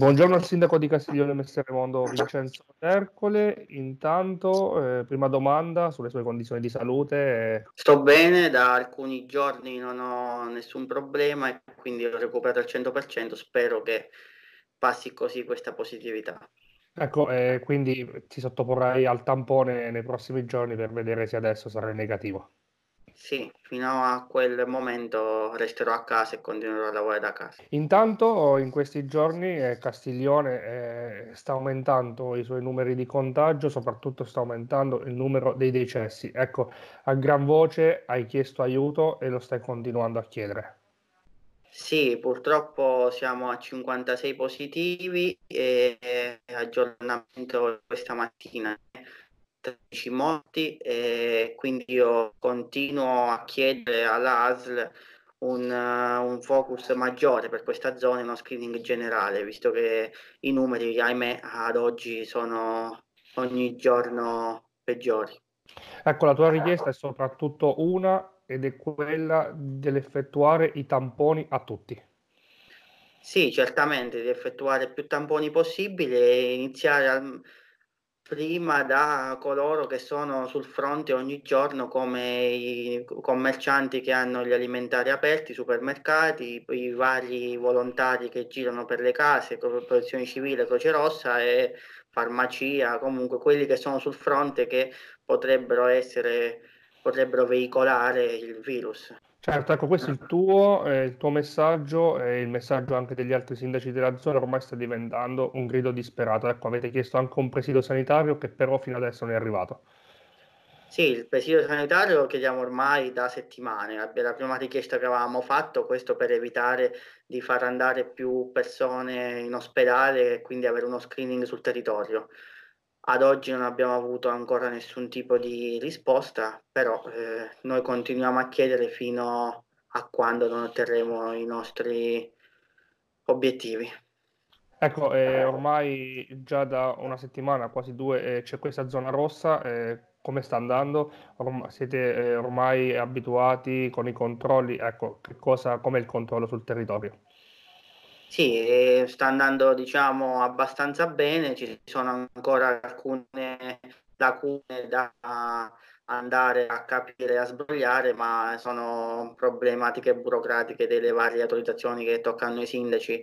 buongiorno al sindaco di Castiglione Messere Mondo Vincenzo Ercole. Intanto, eh, prima domanda sulle sue condizioni di salute. Eh. Sto bene, da alcuni giorni non ho nessun problema e quindi ho recuperato al 100%. Spero che passi così questa positività. Ecco, eh, quindi ti sottoporrai al tampone nei prossimi giorni per vedere se adesso sarai negativo. Sì, fino a quel momento resterò a casa e continuerò a lavorare da casa. Intanto in questi giorni eh, Castiglione eh, sta aumentando i suoi numeri di contagio, soprattutto sta aumentando il numero dei decessi. Ecco, a gran voce hai chiesto aiuto e lo stai continuando a chiedere. Sì, purtroppo siamo a 56 positivi e eh, aggiornamento questa mattina 13 morti e eh, quindi io continuo a chiedere all'ASL un, uh, un, focus maggiore per questa zona, e uno screening generale, visto che i numeri, ahimè, ad oggi sono ogni giorno peggiori. Ecco, la tua richiesta è soprattutto una ed è quella dell'effettuare i tamponi a tutti. Sì, certamente, di effettuare più tamponi possibile e iniziare al prima da coloro che sono sul fronte ogni giorno come i commercianti che hanno gli alimentari aperti, i supermercati, i vari volontari che girano per le case, protezione civile, Croce Rossa e farmacia, comunque quelli che sono sul fronte che potrebbero essere potrebbero veicolare il virus. Certo, ecco, questo è il tuo, eh, il tuo messaggio e il messaggio anche degli altri sindaci della zona ormai sta diventando un grido disperato. Ecco, avete chiesto anche un presidio sanitario che però fino adesso non è arrivato. Sì, il presidio sanitario lo chiediamo ormai da settimane, è la prima richiesta che avevamo fatto, questo per evitare di far andare più persone in ospedale e quindi avere uno screening sul territorio. Ad oggi non abbiamo avuto ancora nessun tipo di risposta, però eh, noi continuiamo a chiedere fino a quando non otterremo i nostri obiettivi. Ecco, eh, ormai già da una settimana, quasi due, eh, c'è questa zona rossa. Eh, come sta andando? Orm- siete eh, ormai abituati con i controlli? Ecco, cosa, com'è il controllo sul territorio? Sì, eh, sta andando diciamo abbastanza bene, ci sono ancora alcune lacune da andare a capire e a sbrogliare, ma sono problematiche burocratiche delle varie autorizzazioni che toccano i sindaci,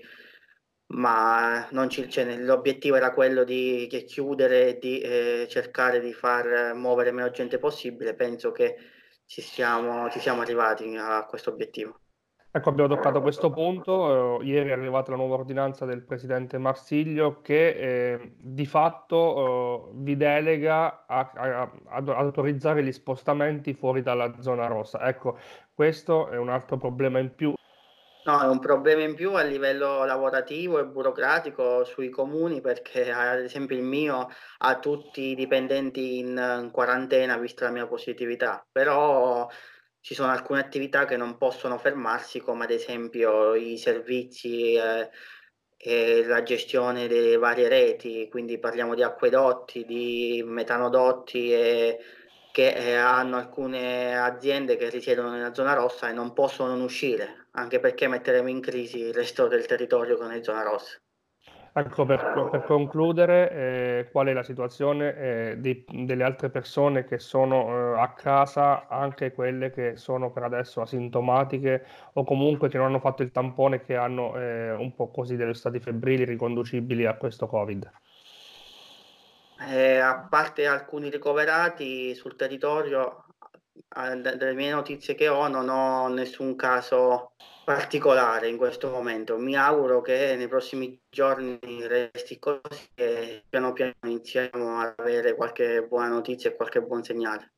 ma ci, cioè, l'obiettivo era quello di chiudere e di eh, cercare di far muovere meno gente possibile, penso che ci siamo, ci siamo arrivati a questo obiettivo. Ecco, abbiamo toccato questo punto. Eh, ieri è arrivata la nuova ordinanza del presidente Marsiglio che eh, di fatto eh, vi delega a, a, ad autorizzare gli spostamenti fuori dalla zona rossa. Ecco, questo è un altro problema in più. No, è un problema in più a livello lavorativo e burocratico sui comuni perché ad esempio il mio ha tutti i dipendenti in quarantena vista la mia positività, però ci sono alcune attività che non possono fermarsi, come ad esempio i servizi eh, e la gestione delle varie reti, quindi parliamo di acquedotti, di metanodotti e che eh, hanno alcune aziende che risiedono nella zona rossa e non possono non uscire, anche perché metteremo in crisi il resto del territorio con è zona rossa. Ecco, per, per concludere, eh, qual è la situazione eh, di, delle altre persone che sono eh, a casa, anche quelle che sono per adesso asintomatiche o comunque che non hanno fatto il tampone e che hanno eh, un po' così degli stati febbrili riconducibili a questo Covid? Eh, a parte alcuni ricoverati sul territorio, Ah, dalle mie notizie che ho, non ho nessun caso particolare in questo momento. Mi auguro che nei prossimi giorni resti così e piano piano iniziamo ad avere qualche buona notizia e qualche buon segnale.